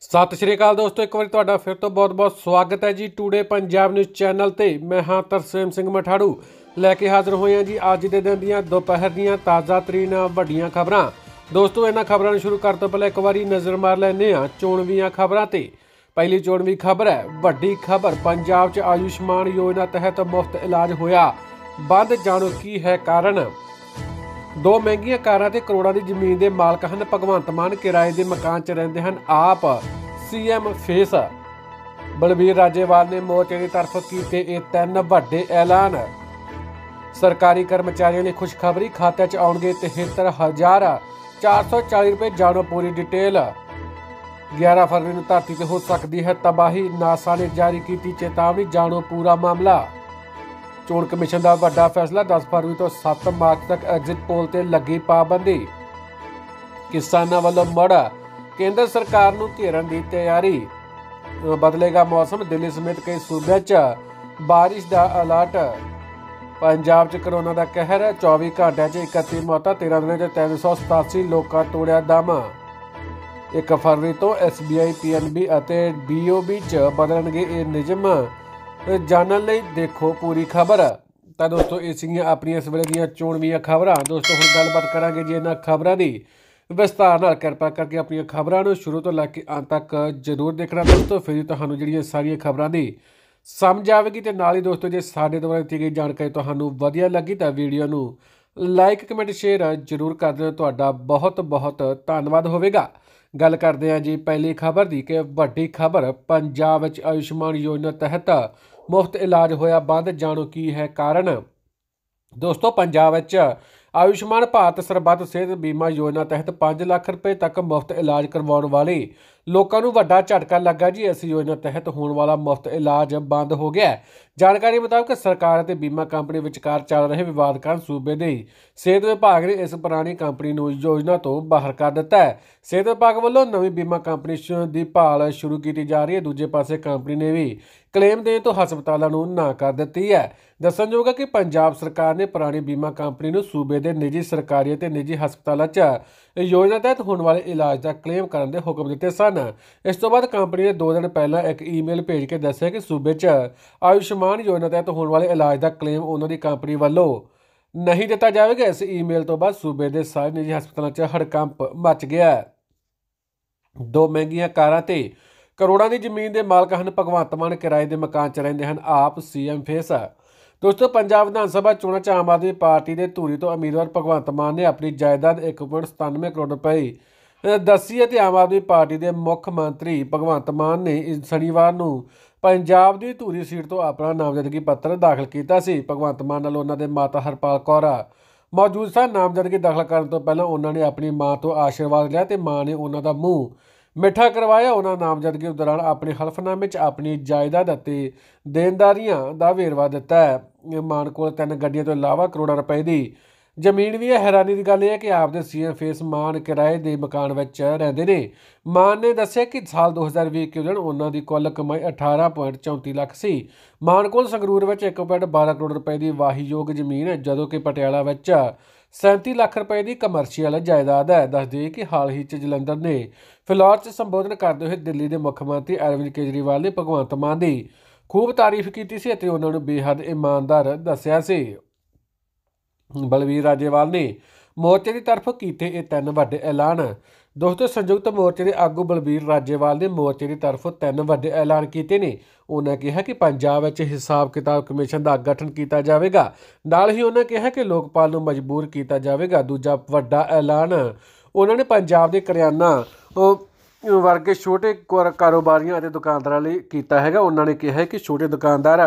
ਸਤਿ ਸ਼੍ਰੀ ਅਕਾਲ ਦੋਸਤੋ ਇੱਕ ਵਾਰੀ ਤੁਹਾਡਾ ਫਿਰ ਤੋਂ ਬਹੁਤ-ਬਹੁਤ ਸਵਾਗਤ ਹੈ ਜੀ ਟੂਡੇ ਪੰਜਾਬ ਨਿਊਜ਼ ਚੈਨਲ ਤੇ ਮੈਂ ਹਾਂ ਤਰਸੇਮ ਸਿੰਘ ਮਠਾੜੂ ਲੈ ਕੇ ਹਾਜ਼ਰ ਹੋਏ ਹਾਂ ਜੀ ਅੱਜ ਦੇ ਦਿਨ ਦੀਆਂ ਦੁਪਹਿਰ ਦੀਆਂ ਤਾਜ਼ਾ ਤਰੀਨ ਵੱਡੀਆਂ ਖਬਰਾਂ ਦੋਸਤੋ ਇਹਨਾਂ ਖਬਰਾਂ ਨੂੰ ਸ਼ੁਰੂ ਕਰਨ ਤੋਂ ਪਹਿਲਾਂ ਇੱਕ ਵਾਰੀ ਨਜ਼ਰ ਮਾਰ ਲੈਨੇ ਆ ਚੋਣਵੀਆਂ ਖਬਰਾਂ ਤੇ ਪਹਿਲੀ ਚੋਣਵੀ ਖਬਰ ਹੈ ਵੱਡੀ ਖਬਰ ਪੰਜਾਬ 'ਚ ਆਯੁਸ਼ਮਾਨ ਯੋਜਨਾ ਤਹਿਤ ਮੁਫਤ ਇਲਾਜ ਹੋਇਆ ਬੰਦ ਜਾਣੋ ਕੀ ਹੈ ਕਾਰਨ ਦੋ ਮਹਿੰਗੀਆਂ ਕਾਰਾਂ ਤੇ ਕਰੋੜਾਂ ਦੀ ਜ਼ਮੀਨ ਦੇ ਮਾਲਕ ਹਨ ਭਗਵੰਤ ਮਾਨ ਕਿਰਾਏ ਦੇ ਮਕਾਨ 'ਚ ਰਹਿੰਦੇ ਹਨ ਆਪ ਸੀਐਮ ਫੇਸ ਬਲਬੀਰ ਰਾਜੇਵਾਲ ਨੇ ਮੋਰਚੇ ਦੀ ਤਰਫ ਕੀਤੇ ਇਹ ਤਿੰਨ ਵੱਡੇ ਐਲਾਨ ਸਰਕਾਰੀ ਕਰਮਚਾਰੀਆਂ ਲਈ ਖੁਸ਼ਖਬਰੀ ਖਾਤੇ 'ਚ ਆਉਣਗੇ 73440 ਰੁਪਏ ਜਾਣੋ ਪੂਰੀ ਡਿਟੇਲ 11 ਫਰਵਰੀ ਨੂੰ ਧਰਤੀ ਤੇ ਹੋ ਸਕਦੀ ਹੈ ਤਬਾਹੀ ਨਾਸਾ ਨੇ ਜਾਰੀ ਕੀਤੀ ਚੇਤਾਵਨੀ ਜਾਣੋ ਪੂਰਾ ਮਾਮਲਾ ਚੋਣ ਕਮਿਸ਼ਨ ਦਾ ਵੱਡਾ ਫੈਸਲਾ 10 ਫਰਵਰੀ ਤੋਂ 7 ਮਾਰਚ ਤੱਕ ਐਗਜ਼ਿਟ ਪੋਲ ਤੇ ਲੱਗੀ ਪਾਬੰਦੀ ਕਿਸਾਨਾਂ ਵੱਲੋਂ ਮੜਾ ਕੇਂਦਰ ਸਰਕਾਰ ਨੂੰ ਘੇਰਨ ਦੀ ਤਿਆਰੀ ਬਦਲੇਗਾ ਮੌਸਮ ਦਿੱਲੀ ਸਮੇਤ ਕਈ ਸੂਬਿਆਂ 'ਚ ਬਾਰਿਸ਼ ਦਾ ਅਲਰਟ ਪੰਜਾਬ 'ਚ ਕਰੋਨਾ ਦਾ ਕਹਿਰ 24 ਘੰਟਿਆਂ 'ਚ 31 ਮੌਤਾਂ 13 ਦਿਨਾਂ 'ਚ 387 ਲੋਕਾਂ ਤੋੜਿਆ ਦਮ 1 ਫਰਵਰੀ ਤੋਂ SBI PNB ਅਤੇ BOB 'ਚ ਬਦਲਣਗੇ ਇਹ ਨਿਯਮ ਜਾਣਨ ਲਈ ਦੇਖੋ ਪੂਰੀ ਖਬਰ ਤਾਂ ਦੋਸਤੋ ਇਹ ਸੀਗੀਆਂ ਆਪਣੀਆਂ ਇਸ ਵੇਲੇ ਦੀਆਂ ਚੋਣਵੀਆਂ ਖਬਰਾਂ ਦੋਸਤੋ ਹੁਣ ਗੱਲਬਾਤ ਕਰਾਂਗੇ ਜੀ ਇਹਨਾਂ ਖਬਰਾਂ ਦੀ ਵਿਸਤਾਰ ਨਾਲ ਕਿਰਪਾ ਕਰਕੇ ਆਪਣੀਆਂ ਖਬਰਾਂ ਨੂੰ ਸ਼ੁਰੂ ਤੋਂ ਲੈ ਕੇ ਅੰਤ ਤੱਕ ਜ਼ਰੂਰ ਦੇਖਣਾ ਦੋਸਤੋ ਫਿਰ ਤੁਹਾਨੂੰ ਜਿਹੜੀਆਂ ਸਾਰੀਆਂ ਖਬਰਾਂ ਦੀ ਸਮਝ ਆਵੇਗੀ ਤੇ ਨਾਲ ਹੀ ਦੋਸਤੋ ਜੇ ਸਾਡੇ ਦੁਆਰਾ ਦਿੱਤੀ ਗਈ ਜਾਣਕਾਰੀ ਤੁਹਾਨੂੰ ਵਧੀਆ ਲੱਗੀ ਤਾਂ ਵੀਡੀਓ ਨੂੰ ਲਾਈਕ ਕਮੈਂਟ ਸ਼ੇਅਰ ਜ਼ਰੂਰ ਕਰ ਦੇਣਾ ਤੁਹਾਡਾ ਬਹੁਤ ਬਹੁਤ ਧੰਨਵਾਦ ਹੋਵੇਗਾ ਗੱਲ ਕਰਦੇ ਹਾਂ ਜੀ ਪਹਿਲੀ ਖਬਰ ਦੀ ਕਿ ਵੱਡੀ ਖਬਰ ਪੰਜਾਬ ਵਿੱਚ ਆਯੁਸ਼ਮਾਨ ਯੋਜਨਾ ਤਹਿਤ ਮੁਫਤ ਇਲਾਜ ਹੋਇਆ ਬੰਦ ਜਾਣੋ ਕੀ ਹੈ ਕਾਰਨ ਦੋਸਤੋ ਪੰਜਾਬ ਵਿੱਚ ਆਯੁਸ਼ਮਾਨ ਭਾਰਤ ਸਰਬੱਤ ਸਿਹਤ ਬੀਮਾ ਯੋਜਨਾ ਤਹਿਤ 5 ਲੱਖ ਰੁਪਏ ਤੱਕ ਮੁਫਤ ਇਲਾਜ ਕਰਵਾਉਣ ਵਾਲੇ ਲੋਕਾਂ ਨੂੰ ਵੱਡਾ ਝਟਕਾ ਲੱਗਾ ਜੀ ਇਸ ਯੋਜਨਾ ਤਹਿਤ ਹੋਣ ਵਾਲਾ ਮੁਫਤ ਇਲਾਜ ਬੰਦ ਹੋ ਗਿਆ ਜਾਣਕਾਰੀ ਮੁਤਾਬਕ ਸਰਕਾਰ ਅਤੇ ਬੀਮਾ ਕੰਪਨੀ ਵਿਚਕਾਰ ਚੱਲ ਰਹੇ ਵਿਵਾਦ ਕਾਰਨ ਸੂਬੇ ਦੇ ਸਿਹਤ ਵਿਭਾਗ ਨੇ ਇਸ ਪੁਰਾਣੀ ਕੰਪਨੀ ਨੂੰ ਯੋਜਨਾ ਤੋਂ ਬਾਹਰ ਕਰ ਦਿੱਤਾ ਹੈ ਸਿਹਤ ਵਿਭਾਗ ਵੱਲੋਂ ਨਵੀਂ ਬੀਮਾ ਕੰਪਨੀ ਦੀ ਭਾਲ ਸ਼ੁਰੂ ਕੀਤੀ ਜਾ ਰਹੀ ਹੈ ਦੂਜੇ ਪਾਸੇ ਕੰਪਨੀ ਨੇ ਵੀ ਕਲੇਮ ਦੇਣ ਤੋਂ ਹਸਪਤਾਲਾਂ ਨੂੰ ਨਾ ਕਰ ਦਿੱਤੀ ਹੈ ਦੱਸਣਯੋਗ ਹੈ ਕਿ ਪੰਜਾਬ ਸਰਕਾਰ ਨੇ ਪੁਰਾਣੀ ਬੀਮਾ ਕੰਪਨੀ ਨੂੰ ਸੂਬੇ ਦੇ ਨਿੱਜੀ ਸਰਕਾਰੀ ਅਤੇ ਨਿੱਜੀ ਹਸਪਤਾਲਾਂ 'ਚ ਯੋਜਨਾ ਤਹਿਤ ਹੋਣ ਵਾਲੇ ਇਲਾਜ ਦਾ ਕਲੇਮ ਕਰਨ ਦੇ ਹੁਕਮ ਦਿੱਤੇ ਸਨ ਇਸ ਤੋਂ ਬਾਅਦ ਕੰਪਨੀ ਨੇ 2 ਦਿਨ ਪਹਿਲਾਂ ਇੱਕ ਈਮੇਲ ਭੇਜ ਕੇ ਦੱਸਿਆ ਕਿ ਸੂਬੇ 'ਚ ਆਯੁਸ਼ਮਾਨ ਆਯੁਸ਼ਮਾਨ ਯੋਜਨਾ ਤਹਿਤ ਹੋਣ ਵਾਲੇ ਇਲਾਜ ਦਾ ਕਲੇਮ ਉਹਨਾਂ ਦੀ ਕੰਪਨੀ ਵੱਲੋਂ ਨਹੀਂ ਦਿੱਤਾ ਜਾਵੇਗਾ ਇਸ ਈਮੇਲ ਤੋਂ ਬਾਅਦ ਸੂਬੇ ਦੇ ਸਾਰੇ ਨਿੱਜੀ ਹਸਪਤਾਲਾਂ 'ਚ ਹੜਕੰਪ ਮਚ ਗਿਆ ਦੋ ਮਹਿੰਗੀਆਂ ਕਾਰਾਂ ਤੇ ਕਰੋੜਾਂ ਦੀ ਜ਼ਮੀਨ ਦੇ ਮਾਲਕ ਹਨ ਭਗਵੰਤ ਮਾਨ ਕਿਰਾਏ ਦੇ ਮਕਾਨ 'ਚ ਰਹਿੰਦੇ ਹਨ ਆਪ ਸੀਐਮ ਫੇਸ ਦੋਸਤੋ ਪੰਜਾਬ ਵਿਧਾਨ ਸਭਾ ਚੋਣਾਂ 'ਚ ਆਮ ਆਦਮੀ ਪਾਰਟੀ ਦੇ ਧੂਰੀ ਤੋਂ ਉਮੀਦਵਾਰ ਭਗਵੰਤ ਮਾਨ ਨੇ ਆਪਣੀ ਜਾਇਦਾਦ 1.97 ਕਰੋੜ ਰੁਪਏ ਦੱਸੀ ਅਤੇ ਆਮ ਆਦਮੀ ਪਾਰਟੀ ਦੇ ਮੁੱਖ ਮੰਤਰੀ ਭਗਵੰਤ ਮਾਨ ਨੇ ਇਸ ਸ਼ਨੀਵਾਰ ਨੂੰ ਪੰਜਾਬ ਦੀ ਧੂਰੀ ਸੀਟ ਤੋਂ ਆਪਣਾ ਨਾਮਜ਼ਦਗੀ ਪੱਤਰ ਦਾਖਲ ਕੀਤਾ ਸੀ ਭਗਵੰਤ ਮਾਨ ਨਾਲ ਉਹਨਾਂ ਦੇ ਮਾਤਾ ਹਰਪਾਲ ਕੌਰਾ ਮੌਜੂਦ ਸਨ ਨਾਮਜ਼ਦਗੀ ਦਾਖਲ ਕਰਨ ਤੋਂ ਪਹਿਲਾਂ ਉਹਨਾਂ ਨੇ ਆਪਣੀ ਮਾਂ ਤੋਂ ਆਸ਼ੀਰਵਾਦ ਲਿਆ ਤੇ ਮਾਂ ਨੇ ਉਹਨਾਂ ਦਾ ਮੂੰਹ ਮਿੱਠਾ ਕਰਵਾਇਆ ਉਹਨਾਂ ਨਾਮਜ਼ਦਗੀ ਦੌਰਾਨ ਆਪਣੇ ਹਲਫਨਾਮੇ ਵਿੱਚ ਆਪਣੀ ਜਾਇਦਾਦ ਅਤੇ ਦੇਣਦਾਰੀਆਂ ਦਾ ਵੇਰਵਾ ਦਿੱਤਾ ਹੈ ਮਾਨ ਕੋਲ ਤਿੰਨ ਗੱਡੀਆਂ ਤੋਂ ਇਲਾਵਾ ਕਰੋੜਾਂ ਰੁਪਏ ਦੀ ਜ਼ਮੀਨ ਵੀ ਹੈ ਹੈਰਾਨੀ ਦੀ ਗੱਲ ਇਹ ਹੈ ਕਿ ਆਪ ਦੇ ਸੀਐਮ ਫੇਸ ਮਾਨ ਕਿਰਾਏ ਦੇ ਮਕਾਨ ਵਿੱਚ ਰਹਿੰਦੇ ਨੇ ਮਾਨ ਨੇ ਦੱਸਿਆ ਕਿ ਸਾਲ 2020 ਕੇ ਜਣ ਉਹਨਾਂ ਦੀ ਕੁੱਲ ਕਮਾਈ 18.34 ਲੱਖ ਸੀ ਮਾਨ ਕੋਲ ਸੰਗਰੂਰ ਵਿੱਚ 1.12 ਕਰੋੜ ਰੁਪਏ ਦੀ ਵਾਹੀਯੋਗ ਜ਼ਮੀਨ ਹੈ ਜਦੋਂ ਕਿ ਪਟਿਆਲਾ ਵਿੱਚ 37 ਲੱਖ ਰੁਪਏ ਦੀ ਕਮਰਸ਼ੀਅਲ ਜਾਇਦਾਦ ਹੈ ਦੱਸ ਦੇ ਕਿ ਹਾਲ ਹੀ ਚ ਜਲੰਧਰ ਨੇ ਫਲੋਰ 'ਚ ਸੰਬੋਧਨ ਕਰਦੇ ਹੋਏ ਦਿੱਲੀ ਦੇ ਮੁੱਖ ਮੰਤਰੀ ਅਰਵਿੰਦ ਕੇਜਰੀਵਾਲ ਨੇ ਭਗਵੰਤ ਮਾਨ ਦੀ ਖੂਬ ਤਾਰੀਫ ਕੀਤੀ ਸੀ ਅਤੇ ਉਹਨਾਂ ਨੂੰ ਬੇਹੱਦ ਇਮਾਨਦਾਰ ਦੱਸਿਆ ਸੀ ਬਲਵੀਰ ਰਾਜੇਵਾਲ ਨੇ ਮੋਰਚੇ ਦੀ ਤਰਫ ਕੀਤੇ ਇਹ ਤਿੰਨ ਵੱਡੇ ਐਲਾਨ ਦੋਸਤੋ ਸੰਯੁਕਤ ਮੋਰਚੇ ਦੇ ਆਗੂ ਬਲਬੀਰ ਰਾਜੇਵਾਲ ਨੇ ਮੋਰਚੇ ਦੀ ਤਰਫੋਂ ਤਿੰਨ ਵੱਡੇ ਐਲਾਨ ਕੀਤੇ ਨੇ ਉਹਨਾਂ ਕਿਹਾ ਕਿ ਪੰਜਾਬ ਵਿੱਚ ਹਿਸਾਬ ਕਿਤਾਬ ਕਮਿਸ਼ਨ ਦਾ ਗਠਨ ਕੀਤਾ ਜਾਵੇਗਾ ਨਾਲ ਹੀ ਉਹਨਾਂ ਕਿਹਾ ਕਿ ਲੋਕਪਾਲ ਨੂੰ ਮਜਬੂਰ ਕੀਤਾ ਜਾਵੇਗਾ ਦੂਜਾ ਵੱਡਾ ਐਲਾਨ ਉਹਨਾਂ ਨੇ ਪੰਜਾਬ ਦੇ ਕਰਿਆਨਾ ਵਰਗੇ ਛੋਟੇ ਕਾਰੋਬਾਰੀਆਂ ਅਤੇ ਦੁਕਾਨਦਾਰਾਂ ਲਈ ਕੀਤਾ ਹੈਗਾ ਉਹਨਾਂ ਨੇ ਕਿਹਾ ਕਿ ਛੋਟੇ ਦੁਕਾਨਦਾਰ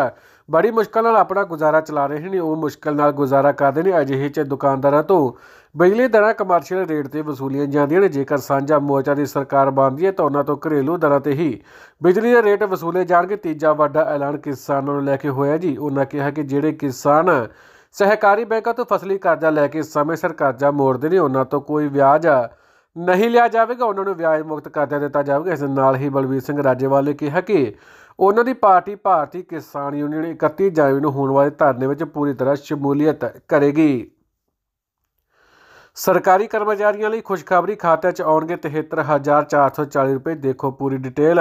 ਬੜੀ ਮੁਸ਼ਕਲ ਨਾਲ ਆਪਣਾ ਗੁਜ਼ਾਰਾ ਚਲਾ ਰਹੇ ਨੇ ਉਹ ਮੁਸ਼ਕਲ ਨਾਲ ਗੁਜ਼ਾਰਾ ਕਰਦੇ ਨੇ ਅਜਿਹੇ ਚ ਦੁਕਾਨਦਾਰਾਂ ਤੋਂ ਬਿਜਲੀ ਦਰਾਂ ਕਮਰਸ਼ੀਅਲ ਰੇਟ ਤੇ ਵਸੂਲੀਆਂ ਜਾਂਦੀਆਂ ਨੇ ਜੇਕਰ ਸਾਂਝਾ ਮੋਰਚਾ ਦੀ ਸਰਕਾਰ ਬਣਦੀ ਹੈ ਤਾਂ ਉਹਨਾਂ ਤੋਂ ਘਰੇਲੂ ਦਰਾਂ ਤੇ ਹੀ ਬਿਜਲੀ ਦੇ ਰੇਟ ਵਸੂਲੇ ਜਾਣਗੇ ਤੀਜਾ ਵੱਡਾ ਐਲਾਨ ਕਿਸਾਨਾਂ ਨੂੰ ਲੈ ਕੇ ਹੋਇਆ ਜੀ ਉਹਨਾਂ ਕਿਹਾ ਕਿ ਜਿਹੜੇ ਕਿਸਾਨ ਸਹਿਕਾਰੀ ਬੈਂਕਾਂ ਤੋਂ ਫਸਲੀ ਕਰਜ਼ਾ ਲੈ ਕੇ ਸਮੇਂ ਸਿਰ ਕਰਜ਼ਾ ਮੋੜਦੇ ਨੇ ਉਹਨਾਂ ਤੋਂ ਕੋਈ ਵਿਆਜ ਨਹੀਂ ਲਿਆ ਜਾਵੇਗਾ ਉਹਨਾਂ ਨੂੰ ਵਿਆਜ ਮੁਕਤ ਕਰਜ਼ਾ ਦਿੱਤਾ ਜਾਵੇਗਾ ਇਸ ਨਾਲ ਹੀ ਬਲਵੀਰ ਸਿੰਘ ਰਾਜੇਵਾਲ ਨੇ ਕਿਹਾ ਕਿ ਉਹਨਾਂ ਦੀ ਪਾਰਟੀ ਭਾਰਤੀ ਕਿਸਾਨ ਯੂਨੀਅਨ 31 ਜਨਵਰੀ ਨੂੰ ਹੋਣ ਵਾਲੇ ਧਰਨੇ ਵਿੱਚ ਪੂਰੀ ਤਰ੍ਹਾਂ ਸ਼ਮੂਲੀਅਤ ਕਰੇਗੀ ਸਰਕਾਰੀ ਕਰਮਚਾਰੀਆਂ ਲਈ ਖੁਸ਼ਖਬਰੀ ਖਾਤੇ 'ਚ ਆਉਣਗੇ 73440 ਰੁਪਏ ਦੇਖੋ ਪੂਰੀ ਡਿਟੇਲ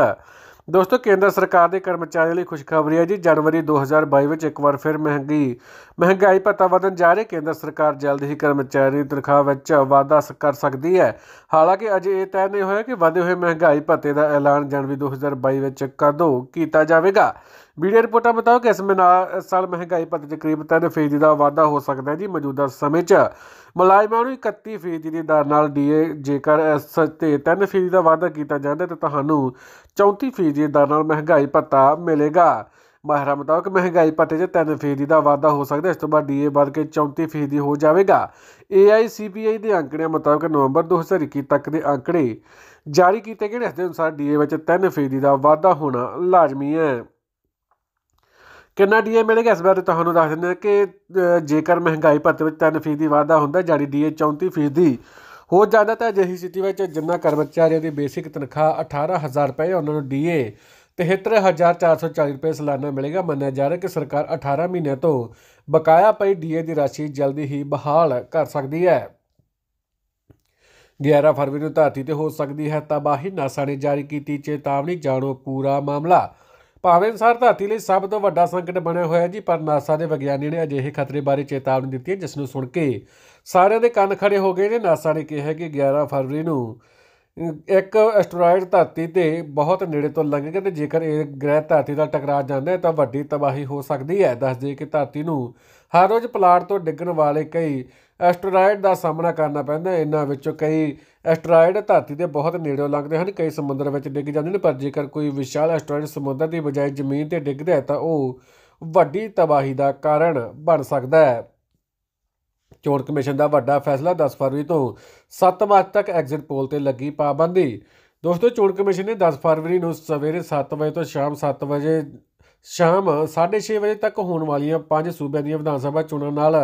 ਦੋਸਤੋ ਕੇਂਦਰ ਸਰਕਾਰ ਦੇ ਕਰਮਚਾਰੀਆਂ ਲਈ ਖੁਸ਼ਖਬਰੀ ਹੈ ਜੀ ਜਨਵਰੀ 2022 ਵਿੱਚ ਇੱਕ ਵਾਰ ਫਿਰ ਮਹਿੰਗੀ ਮਹਿੰਗਾਈ ਭੱਤਾ ਵਧਣ ਜਾ ਰਿਹਾ ਕੇਂਦਰ ਸਰਕਾਰ ਜਲਦ ਹੀ ਕਰਮਚਾਰੀ ਦੀ ਤਨਖਾਹ ਵਿੱਚ ਵਾਧਾ ਕਰ ਸਕਦੀ ਹੈ ਹਾਲਾਂਕਿ ਅਜੇ ਇਹ ਤੈਅ ਨਹੀਂ ਹੋਇਆ ਕਿ ਵਧੇ ਹੋਏ ਮਹਿੰਗਾਈ ਭੱਤੇ ਦਾ ਐਲਾਨ ਜਨਵਰੀ 2022 ਵਿੱਚ ਕਦੋਂ ਕੀਤਾ ਜਾਵੇਗਾ ਵੀਡੀਓ ਰਿਪੋਰਟਾਂ ਕਿ ਇਸ ਸਾਲ ਮਹਿੰਗਾਈ ਭੱਤੇ ਦੇ ਕਰੀਬ 3% ਦਾ ਵਾਧਾ ਹੋ ਸਕਦਾ ਹੈ ਜੀ ਮੌਜੂਦਾ ਸਮੇਂ 'ਚ ਮੁਲਾਜ਼ਮਾਂ ਨੂੰ 31% ਦੀ ਦਰ ਨਾਲ ਡੀਏ ਜੇਕਰ ਇਸ ਤੇ 3% ਦਾ ਵਾਧਾ ਕੀਤਾ ਜਾਂਦਾ ਤਾਂ ਤੁਹਾਨੂੰ 34% ਫੀਸਦੀ ਦਰ ਨਾਲ ਮਹਿੰਗਾਈ ਭੱਤਾ ਮਿਲੇਗਾ ਮਹਿਰਾ ਮੁਤਾਬਕ ਮਹਿੰਗਾਈ ਭੱਤੇ 'ਚ 3% ਦਾ ਵਾਧਾ ਹੋ ਸਕਦਾ ਇਸ ਤੋਂ ਬਾਅਦ ਡੀਏ ਵੱਧ ਕੇ 34% ਫੀਸਦੀ ਹੋ ਜਾਵੇਗਾ ਏਆਈਸੀਪੀਆਈ ਦੇ ਅੰਕੜਿਆਂ ਮੁਤਾਬਕ ਨਵੰਬਰ 2021 ਤੱਕ ਦੇ ਅੰਕੜੇ ਜਾਰੀ ਕੀਤੇ ਗਏ ਇਸ ਦੇ ਅਨੁਸਾਰ ਡੀਏ ਵਿੱਚ 3% ਫੀਸਦੀ ਦਾ ਵਾਧਾ ਹੋਣਾ ਲਾਜ਼ਮੀ ਹੈ ਕਿੰਨਾ ਡੀਏ ਮਿਲੇਗਾ ਇਸ ਬਾਰੇ ਤੁਹਾਨੂੰ ਦੱਸ ਦਿੰਦੇ ਹਾਂ ਕਿ ਜੇਕਰ ਮਹਿੰਗਾਈ ਭੱਤੇ ਵਿੱਚ 3% ਫੀਸਦੀ ਵਾਧਾ ਹੁੰਦਾ ਜਾਰੀ ਡੀਏ 34% ਫੀਸਦੀ ਹੋ ਜ਼ਿਆਦਾ ਤਾਂ ਅਜਿਹੀ ਸਥਿਤੀ ਵਿੱਚ ਜਿੰਨਾ ਕਰਮਚਾਰੀਆਂ ਦੀ ਬੇਸਿਕ ਤਨਖਾਹ 18000 ਰੁਪਏ ਉਹਨਾਂ ਨੂੰ ਡੀਏ 73440 ਰੁਪਏ ਸਾਲਾਨਾ ਮਿਲੇਗਾ ਮੰਨਿਆ ਜਾ ਰਿਹਾ ਕਿ ਸਰਕਾਰ 18 ਮਹੀਨਿਆਂ ਤੋਂ ਬਕਾਇਆ ਪਈ ਡੀਏ ਦੀ ਰਾਸ਼ੀ ਜਲਦੀ ਹੀ ਬਹਾਲ ਕਰ ਸਕਦੀ ਹੈ 11 ਫਰਵਰੀ ਨੂੰ ਧਰਤੀ ਤੇ ਹੋ ਸਕਦੀ ਹੈ ਤਬਾਹੀ ਨਾਸਾ ਨੇ ਜਾਰੀ ਕੀਤੀ ਚੇਤਾਵਨੀ ਜਾਣੋ ਪੂਰਾ ਮਾਮਲਾ ਭਾਵੇਂ ਅਨਸਾਰ ਧਰਤੀ ਲਈ ਸਭ ਤੋਂ ਵੱਡਾ ਸੰਕਟ ਬਣਿਆ ਹੋਇਆ ਜੀ ਪਰ ਨਾਸਾ ਦੇ ਵਿਗਿਆਨੀ ਨੇ ਅਜਿਹੇ ਖਤਰੇ ਬਾਰੇ ਚੇਤਾਵਨੀ ਦਿੱਤੀ ਹੈ ਜਿਸ ਨੂੰ ਸੁਣ ਕੇ ਸਾਰਿਆਂ ਦੇ ਕੰਨ ਖੜੇ ਹੋ ਗਏ ਨੇ ਨਾਸਾ ਨੇ ਕਿਹਾ ਕਿ 11 ਫਰਵਰੀ ਨੂੰ ਇੱਕ ਐਸਟਰੋਇਡ ਧਰਤੀ ਤੇ ਬਹੁਤ ਨੇੜੇ ਤੋਂ ਲੰਘੇਗਾ ਤੇ ਜੇਕਰ ਇਹ ਗ੍ਰਹਿ ਧਰਤੀ ਨਾਲ ਟਕਰਾ ਜਾਂਦਾ ਹੈ ਤਾਂ ਵੱਡੀ ਤਬਾਹੀ ਹੋ ਸਕਦੀ ਹੈ ਦੱਸ ਦੇ ਕਿ ਧਰਤੀ ਨੂੰ ਹਰ ਰੋਜ਼ ਪਲਾਟ ਤੋਂ ਡਿੱਗਣ ਵਾਲੇ ਕਈ ਐਸਟਰੋਇਡ ਦਾ ਸਾਹਮਣਾ ਕਰਨਾ ਪੈਂਦਾ ਇਹਨਾਂ ਵਿੱਚੋਂ ਕਈ ਐਸਟਰੋਇਡ ਧਰਤੀ ਦੇ ਬਹੁਤ ਨੇੜੇ ਲੰਘਦੇ ਹਨ ਕਈ ਸਮੁੰਦਰ ਵਿੱਚ ਡਿੱਗ ਜਾਂਦੇ ਨੇ ਪਰ ਜੇਕਰ ਕੋਈ ਵਿਸ਼ਾਲ ਐਸਟਰੋਇਡ ਸਮੁੰਦਰ ਦੀ ਬਜਾਏ ਜ਼ਮੀਨ ਤੇ ਡਿੱਗਦਾ ਹੈ ਤਾਂ ਉਹ ਵੱਡੀ ਤਬਾਹੀ ਦਾ ਕਾਰਨ ਬਣ ਸਕਦਾ ਹੈ ਚੋਣ ਕਮਿਸ਼ਨ ਦਾ ਵੱਡਾ ਫੈਸਲਾ 10 ਫਰਵਰੀ ਤੋਂ 7 ਮਾਰਚ ਤੱਕ ਐਗਜ਼ਿਟ ਪੋਲ ਤੇ ਲੱਗੀ ਪਾਬੰਦੀ ਦੋਸਤੋ ਚੋਣ ਕਮਿਸ਼ਨ ਨੇ 10 ਫਰਵਰੀ ਨੂੰ ਸਵੇਰੇ 7 ਵਜੇ ਤੋਂ ਸ਼ਾਮ 7 ਵਜੇ ਸ਼ਾਮ 6:30 ਵਜੇ ਤੱਕ ਹੋਣ ਵਾਲੀਆਂ ਪੰਜ ਸੂਬਿਆਂ ਦੀਆਂ ਵਿਧਾਨ ਸਭਾ ਚੋਣਾਂ ਨਾਲ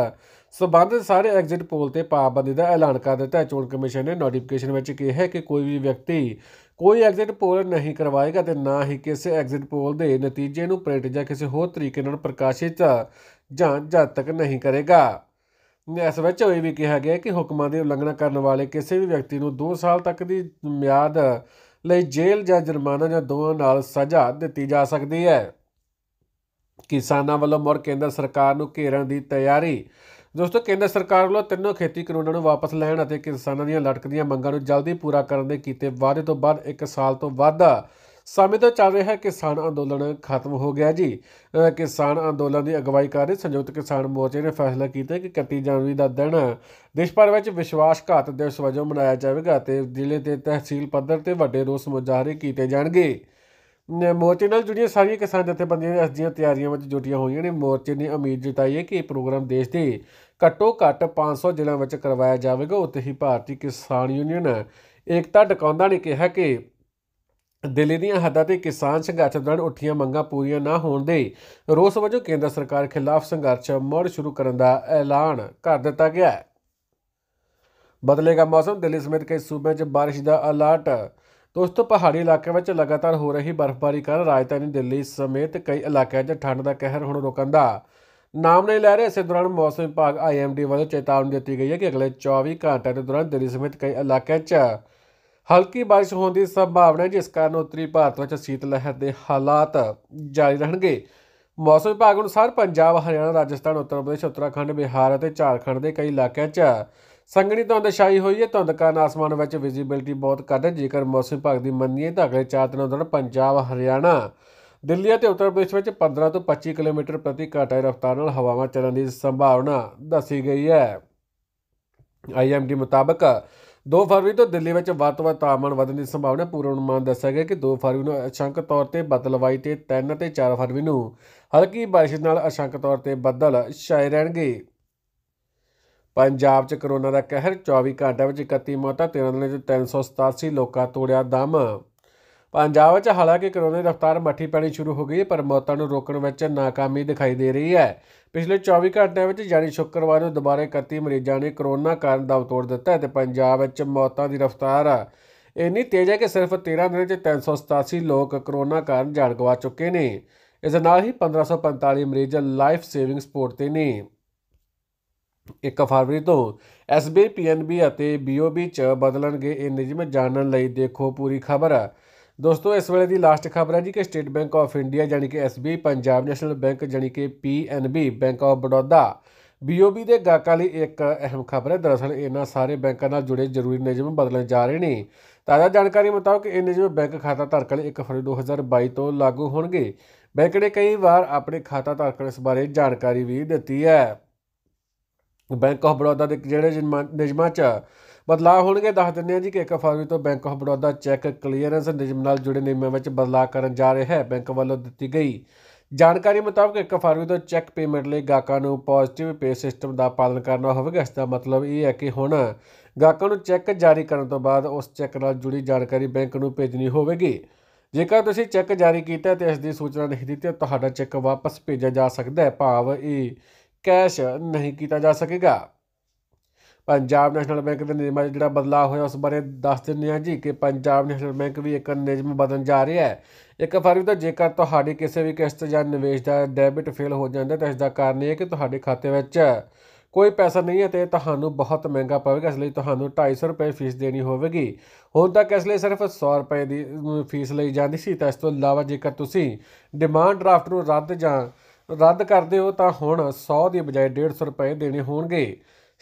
ਸਬੰਧਤ ਸਾਰੇ ਐਗਜ਼ਿਟ ਪੋਲ ਤੇ ਪਾਬੰਦੀ ਦਾ ਐਲਾਨ ਕਰ ਦਿੱਤਾ ਹੈ ਚੋਣ ਕਮਿਸ਼ਨ ਨੇ ਨੋਟੀਫਿਕੇਸ਼ਨ ਵਿੱਚ ਕਿਹਾ ਹੈ ਕਿ ਕੋਈ ਵੀ ਵਿਅਕਤੀ ਕੋਈ ਐਗਜ਼ਿਟ ਪੋਲ ਨਹੀਂ ਕਰਵਾਏਗਾ ਤੇ ਨਾ ਹੀ ਕਿਸੇ ਐਗਜ਼ਿਟ ਪੋਲ ਦੇ ਨਤੀਜੇ ਨੂੰ ਪ੍ਰਿੰਟ ਜਾਂ ਕਿਸੇ ਹੋਰ ਤਰੀਕੇ ਨਾਲ ਪ੍ਰਕਾਸ਼ਿਤ ਜਾਂ ਜਦ ਤੱਕ ਨਹੀਂ ਕਰੇਗਾ ਇਸ ਵਿੱਚ ਇਹ ਵੀ ਕਿਹਾ ਗਿਆ ਕਿ ਹੁਕਮਾਂ ਦੀ ਉਲੰਘਣਾ ਕਰਨ ਵਾਲੇ ਕਿਸੇ ਵੀ ਵਿਅਕਤੀ ਨੂੰ 2 ਸਾਲ ਤੱਕ ਦੀ ਮਿਆਦ ਲਈ ਜੇਲ੍ਹ ਜਾਂ ਜੁਰਮਾਨਾ ਜਾਂ ਦੋਵਾਂ ਨਾਲ ਸਜ਼ਾ ਦਿੱਤੀ ਜਾ ਸਕਦੀ ਹੈ ਕਿਸਾਨਾਂ ਵੱਲੋਂ ਮੁਰ ਕੇਂਦਰ ਸਰਕਾਰ ਨੂੰ ਘੇਰਨ ਦੀ ਤਿਆਰੀ ਦੋਸਤੋ ਕੇਂਦਰ ਸਰਕਾਰ ਵੱਲੋਂ ਤਿੰਨੋਂ ਖੇਤੀ ਕਾਨੂੰਨਾਂ ਨੂੰ ਵਾਪਸ ਲੈਣ ਅਤੇ ਕਿਸਾਨਾਂ ਦੀਆਂ ਲਟਕਦੀਆਂ ਮੰਗਾਂ ਨੂੰ ਜਲਦੀ ਪੂਰਾ ਕਰਨ ਦੇ ਕੀਤੇ ਵਾਅਦੇ ਤੋਂ ਬਾਅਦ 1 ਸਾਲ ਤੋਂ ਵੱਧ ਸਮੇਂ ਤੋਂ ਚੱਲ ਰਿਹਾ ਕਿਸਾਨ ਅੰਦੋਲਨ ਖਤਮ ਹੋ ਗਿਆ ਜੀ ਕਿਸਾਨ ਅੰਦੋਲਨ ਦੀ ਅਗਵਾਈ ਕਰ ਰਹੇ ਸੰਯੁਕਤ ਕਿਸਾਨ ਮੋਰਚੇ ਨੇ ਫੈਸਲਾ ਕੀਤਾ ਕਿ 31 ਜਨਵਰੀ ਦਾ ਦਿਨ ਦੇਸ਼ ਭਰ ਵਿੱਚ ਵਿਸ਼ਵਾਸਘਾਤ ਦਿਵਸ ਵਜੋਂ ਮਨਾਇਆ ਜਾਵੇਗਾ ਤੇ ਜ਼ਿਲ੍ਹੇ ਤੇ ਤਹਿਸੀਲ ਪੱਧਰ ਤੇ ਵੱਡੇ ਰੋਸ ਮੁਜ਼ਾਹਰੇ ਕੀਤੇ ਜਾਣਗੇ ਮੋਰਚੇ ਨਾਲ ਜੁੜੀਆਂ ਸਾਰੀਆਂ ਕਿਸਾਨ ਜਥੇਬੰਦੀਆਂ ਦੇ ਅਸਦੀਆਂ ਤਿਆਰੀਆਂ ਵਿੱਚ ਜੁਟੀਆਂ ਹੋਈਆਂ ਨੇ ਮੋਰਚੇ ਨੇ ਉਮੀਦ ਜਤਾਈ ਹੈ ਕਿ ਇਹ ਪ੍ਰੋਗਰਾਮ ਦੇਸ਼ ਦੇ ਘੱਟੋ ਘੱਟ 500 ਜ਼ਿਲ੍ਹਿਆਂ ਵਿੱਚ ਕਰਵਾਇਆ ਜਾਵੇਗਾ ਉੱਥੇ ਹੀ ਭਾਰਤੀ ਕਿਸਾਨ ਯੂਨੀਅਨ ਏਕਤਾ ਡਕਾਉਂਦਾ ਨੇ ਕਿਹਾ ਕਿ ਦਿੱਲੀ ਦੀਆਂ ਹੱਦਾਂ ਤੇ ਕਿਸਾਨ ਸੰਘਰਸ਼ ਦੌਰਾਨ ਉੱਠੀਆਂ ਮੰਗਾਂ ਪੂਰੀਆਂ ਨਾ ਹੋਣ ਦੇ ਰੋਸ ਵਜੋਂ ਕੇਂਦਰ ਸਰਕਾਰ ਖਿਲਾਫ ਸੰਘਰਸ਼ ਮੋੜ ਸ਼ੁਰੂ ਕਰਨ ਦਾ ਐਲਾਨ ਕਰ ਦਿੱਤਾ ਗਿਆ ਹੈ ਬਦਲੇਗਾ ਮੌਸਮ ਦਿੱਲੀ ਸਮੇਤ ਕਈ ਸੂਬਿਆਂ 'ਚ بارش ਦਾ ਅਲਰਟ ਦੋਸਤੋ ਪਹਾੜੀ ਇਲਾਕੇ ਵਿੱਚ ਲਗਾਤਾਰ ਹੋ ਰਹੀ ਬਰਫ਼ਬਾਰੀ ਕਾਰਨ ਰਾਜਧਾਨੀ ਦਿੱਲੀ ਸਮੇਤ ਕਈ ਇਲਾਕਿਆਂ 'ਚ ਠੰਡ ਦਾ ਕਹਿਰ ਹੁਣ ਰੁਕਣ ਦਾ ਨਾਮ ਨਹੀਂ ਲੈ ਰਿਹਾ ਇਸੇ ਦੌਰਾਨ ਮੌਸਮ ਵਿਭਾਗ ਆਈਐਮਡੀ ਵੱਲੋਂ ਚੇਤਾਵਨੀ ਦਿੱਤੀ ਗਈ ਹੈ ਕਿ ਅਗਲੇ 24 ਘੰਟਿਆਂ ਦੇ ਦੌਰਾਨ ਦਿੱਲੀ ਸਮੇਤ ਕਈ ਇਲਾਕਿਆਂ 'ਚ ਹਲਕੀ ਬਾਰਿਸ਼ ਹੋਣ ਦੀ ਸੰਭਾਵਨਾ ਹੈ ਜਿਸ ਕਾਰਨ ਉੱਤਰੀ ਭਾਰਤ ਵਿੱਚ ਸ਼ੀਤ ਲਹਿਰ ਦੇ ਹਾਲਾਤ ਜਾਰੀ ਰਹਿਣਗੇ ਮੌਸਮ ਵਿਭਾਗ ਅਨੁਸਾਰ ਪੰਜਾਬ ਹਰਿਆਣਾ ਰਾਜਸਥਾਨ ਉੱਤਰ ਪ੍ਰਦੇਸ਼ ਉੱਤਰਾਖੰਡ ਬਿਹਾਰ ਅਤੇ ਝਾਰਖੰਡ ਦੇ ਕਈ ਇਲਾਕਿਆਂ 'ਚ ਸੰਗਣੀ ਧੁੰਦ ਛਾਈ ਹੋਈ ਹੈ ਧੁੰਦ ਕਾਰਨ ਆਸਮਾਨ ਵਿੱਚ ਵਿਜ਼ਿਬਿਲਟੀ ਬਹੁਤ ਘੱਟ ਹੈ ਜੇਕਰ ਮੌਸਮ ਵਿਭਾਗ ਦੀ ਮੰਨੀਏ ਤਾਂ ਅਗਲੇ 4 ਦਿਨਾਂ ਦੌਰਾਨ ਪੰਜਾਬ ਹਰਿਆਣਾ ਦਿੱਲੀ ਅਤੇ ਉੱਤਰ ਪ੍ਰਦੇਸ਼ ਵਿੱਚ 15 ਤੋਂ 25 ਕਿਲੋਮੀਟਰ ਪ੍ਰਤੀ ਘੰਟਾ ਰਫ਼ਤਾਰ ਨਾਲ ਹਵਾਵਾਂ ਚੱਲਣ ਦੀ ਸੰਭਾਵਨਾ ਦੱਸੀ ਗਈ ਹੈ ਆਈਐਮਡੀ ਮੁਤਾਬਕ 2 ਫਰਵਰੀ ਤੋਂ ਦਿੱਲੀ ਵਿੱਚ ਵੱਧ ਤੋਂ ਵੱਧ ਤਾਪਮਾਨ ਵਧਣ ਦੀ ਸੰਭਾਵਨਾ ਪੂਰਨ ਅਨੁਮਾਨ ਦੱਸਿਆ ਗਿਆ ਕਿ 2 ਫਰਵਰੀ ਨੂੰ ਅਸ਼ੰਕ ਤੌਰ ਤੇ ਬਦਲਵਾਈ ਤੇ 3 ਤੇ 4 ਫਰਵਰੀ ਨੂੰ ਹਲਕੀ ਬਾਰਿਸ਼ ਨਾਲ ਅਸ਼ੰਕ ਤੌਰ ਤੇ ਬੱਦਲ ਛਾਏ ਰਹਿਣਗੇ ਪੰਜਾਬ 'ਚ ਕਰੋਨਾ ਦਾ ਕਹਿਰ 24 ਘੰਟਿਆਂ ਵਿੱਚ 31 ਮੌਤਾਂ 13 ਦਿਨਾਂ ਵਿੱਚ 387 ਲੋਕਾਂ ਤੋੜਿਆ ਦਮ ਪੰਜਾਬ 'ਚ ਹਾਲਾਂਕਿ ਕਰੋਨਾ ਦੀ ਰਫ਼ਤਾਰ ਮੱਠੀ ਪੈਣੀ ਸ਼ੁਰੂ ਹੋ ਗਈ ਹੈ ਪਰ ਮੌਤਾਂ ਨੂੰ ਰੋਕਣ ਵਿੱਚ ناکਾਮੀ ਦਿਖਾਈ ਦੇ ਰਹੀ ਹੈ ਪਿਛਲੇ 24 ਘੰਟਿਆਂ ਵਿੱਚ ਜਾਨੀ ਸ਼ੁੱਕਰਵਾਰ ਨੂੰ ਦੁਬਾਰਾ 31 ਮਰੀਜ਼ਾਂ ਨੇ ਕਰੋਨਾ ਕਾਰਨ ਦਮ ਤੋੜ ਦਿੱਤਾ ਹੈ ਤੇ ਪੰਜਾਬ ਵਿੱਚ ਮੌਤਾਂ ਦੀ ਰਫ਼ਤਾਰ ਇੰਨੀ ਤੇਜ਼ ਹੈ ਕਿ ਸਿਰਫ 13 ਦਿਨਾਂ ਵਿੱਚ 387 ਲੋਕ ਕਰੋਨਾ ਕਾਰਨ ਜਾਨ ਗਵਾ ਚੁੱਕੇ ਨੇ ਇਸ ਨਾਲ ਹੀ 1545 ਮਰੀਜ਼ ਲਾਈਫ ਸੇਵਿੰਗ ਸਪੋਰਟ ਤੇ ਨੇ 1 ਫਰਵਰੀ ਤੋਂ ਐਸਬੀ ਪੀਐਨਬੀ ਅਤੇ ਬੀਓਬੀ ਚ ਬਦਲਣਗੇ ਇਹ ਨਿਯਮ ਜਾਣਨ ਲਈ ਦੇਖੋ ਪੂਰੀ ਖਬਰ ਦੋਸਤੋ ਇਸ ਵੇਲੇ ਦੀ ਲਾਸਟ ਖਬਰ ਹੈ ਜੀ ਕਿ ਸਟੇਟ ਬੈਂਕ ਆਫ ਇੰਡੀਆ ਯਾਨੀ ਕਿ ਐਸਬੀ ਪੰਜਾਬ ਨੈਸ਼ਨਲ ਬੈਂਕ ਯਾਨੀ ਕਿ PNB bank of Baroda BOB ਦੇ ਗਾਕਾਂ ਲਈ ਇੱਕ ਅਹਿਮ ਖਬਰ ਹੈ ਦਰਅਸਲ ਇਹਨਾਂ ਸਾਰੇ ਬੈਂਕਾਂ ਨਾਲ ਜੁੜੇ ਜ਼ਰੂਰੀ ਨਿਯਮ ਬਦਲਣ ਜਾ ਰਹੇ ਨੇ ਤਾਜ਼ਾ ਜਾਣਕਾਰੀ ਮੁਤਾਬਕ ਇਹ ਨਿਯਮ ਬੈਂਕ ਖਾਤਾ ਧਾਰਕਾਂ ਲਈ 1 ਫਰਵਰੀ 2022 ਤੋਂ ਲਾਗੂ ਹੋਣਗੇ ਬੈਂਕ ਨੇ ਕਈ ਵਾਰ ਆਪਣੇ ਖਾਤਾ ਧਾਰਕਾਂ ਇਸ ਬਾਰੇ ਜਾਣਕਾਰੀ ਵੀ ਦਿੱਤੀ ਹੈ ਬੈਂਕ ਆਫ ਬੜੌਦਾ ਦੇ ਜਿਹੜੇ ਨਿਯਮਾਂ 'ਚ ਬਦਲਾਅ ਹੋਣਗੇ ਦੱਸ ਦਿੰਦੇ ਆ ਜੀ ਕਿ 1 ਫਰਵਰੀ ਤੋਂ bank of Baroda cheque clearance ਨਿਯਮ ਨਾਲ ਜੁੜੇ ਨਿਯਮਾਂ ਵਿੱਚ ਬਦਲਾਅ ਕਰਨ ਜਾ ਰਿਹਾ ਹੈ ਬੈਂਕ ਵੱਲੋਂ ਦਿੱਤੀ ਗਈ ਜਾਣਕਾਰੀ ਮੁਤਾਬਕ 1 ਫਰਵਰੀ ਤੋਂ ਚੈੱਕ ਪੇਮੈਂਟ ਲਈ ਗਾਹਕਾਂ ਨੂੰ ਪੋਜ਼ਿਟਿਵ ਪੇ ਸਿਸਟਮ ਦਾ ਪਾਲਣ ਕਰਨਾ ਹੋਵੇਗਾ ਇਸ ਦਾ ਮਤਲਬ ਇਹ ਹੈ ਕਿ ਹੁਣ ਗਾਹਕਾਂ ਨੂੰ ਚੈੱਕ ਜਾਰੀ ਕਰਨ ਤੋਂ ਬਾਅਦ ਉਸ ਚੈੱਕ ਨਾਲ ਜੁੜੀ ਜਾਣਕਾਰੀ ਬੈਂਕ ਨੂੰ ਭੇਜਣੀ ਹੋਵੇਗੀ ਜੇਕਰ ਤੁਸੀਂ ਚੈੱਕ ਜਾਰੀ ਕੀਤਾ ਤੇ ਇਸ ਦੀ ਸੂਚਨਾ ਨਹੀਂ ਦਿੱਤੀ ਤਾਂ ਤੁਹਾਡਾ ਚੈੱਕ ਵਾਪਸ ਭੇਜਿਆ ਜਾ ਸਕਦਾ ਹੈ ਭਾਵ ਇਹ ਕੈਸ਼ ਨਹੀਂ ਕੀਤਾ ਜਾ ਸਕੇਗਾ ਪੰਜਾਬ ਨੈਸ਼ਨਲ ਬੈਂਕ ਦੇ ਨਿਯਮਾਂ 'ਚ ਜਿਹੜਾ ਬਦਲਾਅ ਹੋਇਆ ਉਸ ਬਾਰੇ ਦੱਸ ਦਿੰਦੇ ਹਾਂ ਜੀ ਕਿ ਪੰਜਾਬ ਨੈਸ਼ਨਲ ਬੈਂਕ ਵੀ ਇੱਕ ਨਿਯਮ ਬਦਲਣ ਜਾ ਰਿਹਾ ਹੈ ਇੱਕ ਫਰਵਰੀ ਤੋਂ ਜੇਕਰ ਤੁਹਾਡੀ ਕਿਸੇ ਵੀ ਕਿਸ਼ਤ ਜਾਂ ਨਿਵੇਸ਼ ਦਾ ਡੈਬਿਟ ਫੇਲ ਹੋ ਜਾਂਦਾ ਤਾਂ ਇਸ ਦਾ ਕਾਰਨ ਇਹ ਹੈ ਕਿ ਤੁਹਾਡੇ ਖਾਤੇ ਵਿੱਚ ਕੋਈ ਪੈਸਾ ਨਹੀਂ ਹੈ ਤੇ ਤੁਹਾਨੂੰ ਬਹੁਤ ਮਹਿੰਗਾ ਪਵੇਗਾ ਇਸ ਲਈ ਤੁਹਾਨੂੰ 250 ਰੁਪਏ ਫੀਸ ਦੇਣੀ ਹੋਵੇਗੀ ਹੁਣ ਤੱਕ ਇਸ ਲਈ ਸਿਰਫ 100 ਰੁਪਏ ਦੀ ਫੀਸ ਲਈ ਜਾਂਦੀ ਸੀ ਤਾਂ ਇਸ ਤੋਂ ਇਲਾਵਾ ਜੇਕਰ ਤੁਸੀਂ ਡਿਮਾਂਡ ਡਰਾਫਟ ਨੂੰ ਰੱਦ ਜਾਂ ਰੱਦ ਕਰਦੇ ਹੋ ਤਾਂ ਹੁਣ 100 ਦੀ ਬਜਾਏ 150 ਰੁਪਏ ਦੇਣੇ ਹੋਣਗੇ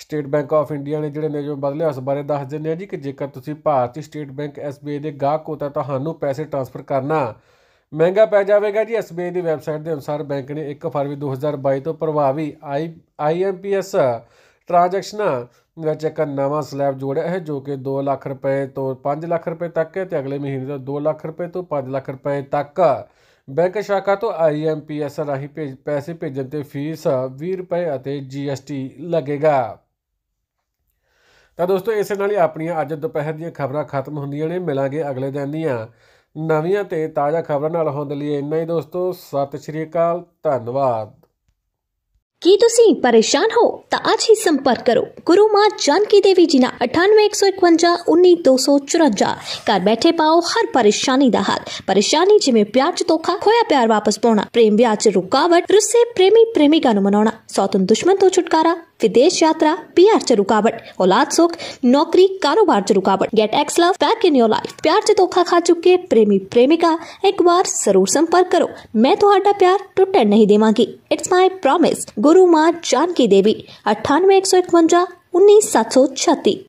ਸਟੇਟ ਬੈਂਕ ਆਫ ਇੰਡੀਆ ਨੇ ਜਿਹੜੇ ਨਿਯਮ ਬਦਲੇ ਉਸ ਬਾਰੇ ਦੱਸ ਦਿੰਦੇ ਆ ਜੀ ਕਿ ਜੇਕਰ ਤੁਸੀਂ ਭਾਰਤੀ ਸਟੇਟ ਬੈਂਕ SBI ਦੇ ਗਾਹਕ ਹੋ ਤਾਂ ਤੁਹਾਨੂੰ ਪੈਸੇ ਟ੍ਰਾਂਸਫਰ ਕਰਨਾ ਮਹਿੰਗਾ ਪੈ ਜਾਵੇਗਾ ਜੀ SBI ਦੀ ਵੈਬਸਾਈਟ ਦੇ ਅਨੁਸਾਰ ਬੈਂਕ ਨੇ 1 ਫਰਵਰੀ 2022 ਤੋਂ ਪ੍ਰਭਾਵੀ IMPS ਟ੍ਰਾਂਜੈਕਸ਼ਨਾਂ ਵਿੱਚ ਇੱਕ ਨਵਾਂ ਸਲੈਬ ਜੋੜਿਆ ਹੈ ਜੋ ਕਿ 2 ਲੱਖ ਰੁਪਏ ਤੋਂ 5 ਲੱਖ ਰੁਪਏ ਤੱਕ ਹੈ ਤੇ ਅਗਲੇ ਮਹੀਨੇ ਤੋਂ 2 ਲੱਖ ਰੁਪਏ ਤੋਂ 5 ਲੱਖ ਰੁਪਏ ਤੱਕ ਬੈਂਕ ਸ਼ਾਖਾ ਤੋਂ ਆਈਐਮਪੀਐਸ ਰਾਹੀਂ ਪੈਸੇ ਭੇਜਣ ਤੇ ਫੀਸ 20 ਰੁਪਏ ਅਤੇ ਜੀਐਸਟੀ ਲੱਗੇਗਾ ਤਾਂ ਦੋਸਤੋ ਇਸੇ ਨਾਲ ਹੀ ਆਪਣੀਆਂ ਅੱਜ ਦੁਪਹਿਰ ਦੀਆਂ ਖਬਰਾਂ ਖਤਮ ਹੁੰਦੀਆਂ ਨੇ ਮਿਲਾਂਗੇ ਅਗਲੇ ਦਿਨ ਦੀਆਂ ਨਵੀਆਂ ਤੇ ਤਾਜ਼ਾ ਖਬਰਾਂ ਨਾਲ ਹੋਣ ਦੇ ਲਈ ਇੰਨਾ ਹੀ ਦੋਸਤੋ ਸਤਿ ਸ਼੍ਰੀ ਅਕਾਲ ਧੰਨਵਾਦ ਕੀ ਤੁਸੀਂ ਪਰੇਸ਼ਾਨ ਹੋ ਤਾਂ ਅੱਜ ਹੀ ਸੰਪਰਕ ਕਰੋ ਗੁਰੂ ਮਾਂ ਜਾਨਕੀ ਦੇਵੀ ਜੀ ਨਾਲ 9815519254 ਘਰ ਬੈਠੇ ਪਾਓ ਹਰ ਪਰੇਸ਼ਾਨੀ ਦਾ ਹੱਲ ਪਰੇਸ਼ਾਨੀ ਜਿਵੇਂ ਪਿਆਰ ਚ ਧੋਖਾ ਖੋਇਆ ਪਿਆਰ ਵਾਪਸ ਪਾਉਣਾ ਪ੍ਰੇਮ ਵਿਆਹ ਚ ਰੁਕਾਵਟ ਰੁੱਸੇ ਪ੍ਰੇਮੀ ਪ੍ਰੇਮਿਕਾ ਨੂੰ ਮਨਾਉਣਾ ਸੌਤਨ ਦੁਸ਼ਮਣ ਤੋਂ ਛੁਟਕਾਰਾ विदेश यात्रा पीआर च रुकावट औलाद सुख नौकरी कारोबार च रुकावट get ex love back in your life प्यार च धोखा खा चुके प्रेमी प्रेमिका एक बार जरूर संपर्क करो मैं तो प्यार टुटन नहीं देवांगी it's my promise Guru Maa Chanaki Devi 98151 19736